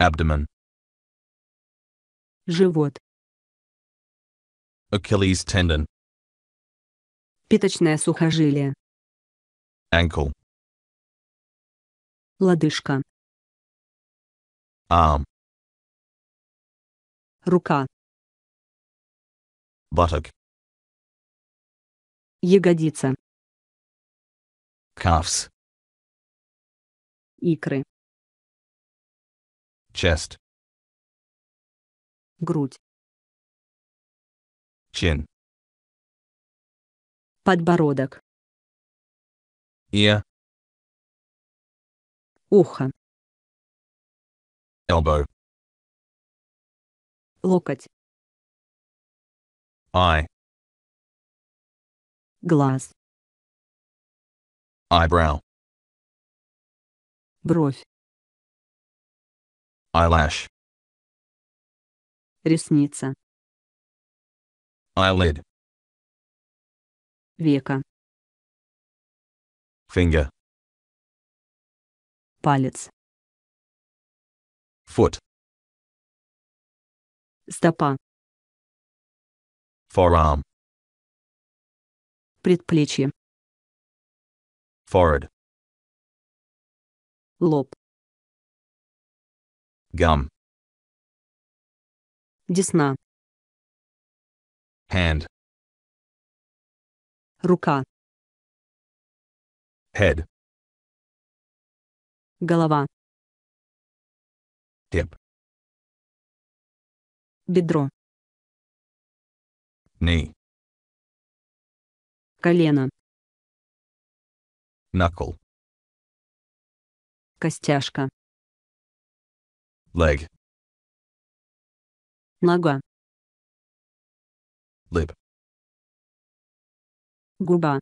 abdomen, живот, Achilles tendon, пяточное сухожилие, ankle, лодыжка, arm, рука, buttock, ягодица, calves, икры. Chest. Грудь. Chin. Подбородок. Ear. Ухо. Elbow. Локоть. Eye. Глаз. Eyebrow. Бровь eyelash, ресница, eyelid, века, finger, палец, foot, стопа, forearm, предплечье, forehead, лоб, gum. Десна. Hand. Рука. Head. Голова. Hip. Бедро. Knee. Колено. Knuckle. Костяшка. Leg. Нога. Lip. Губа.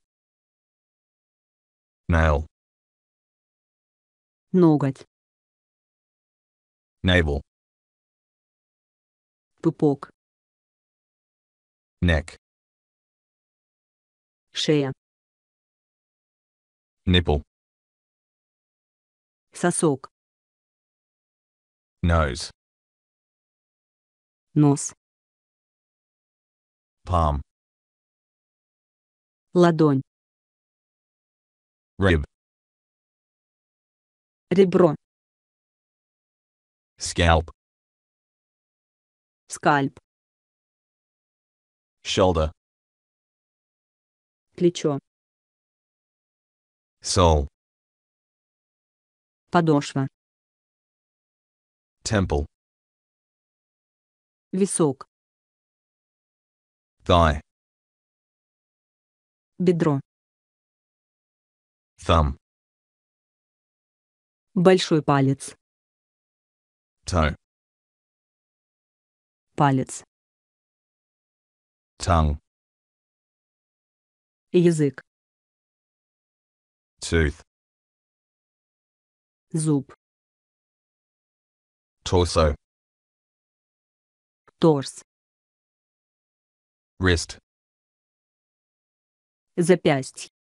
Nail. Ноготь. Navel. Пупок. Neck. Шея. Nipple. Сосок. Nose. Нос. Palm. Ладонь. Rib. Ребро. Scalp. Скальп. Shoulder. Плечо. Sole. Подошва. Temple. Висок. Thigh. Бедро. Thumb. Большой палец. Toe. Палец. Tongue. Язык. Tooth. Зуб torso торс wrist запястье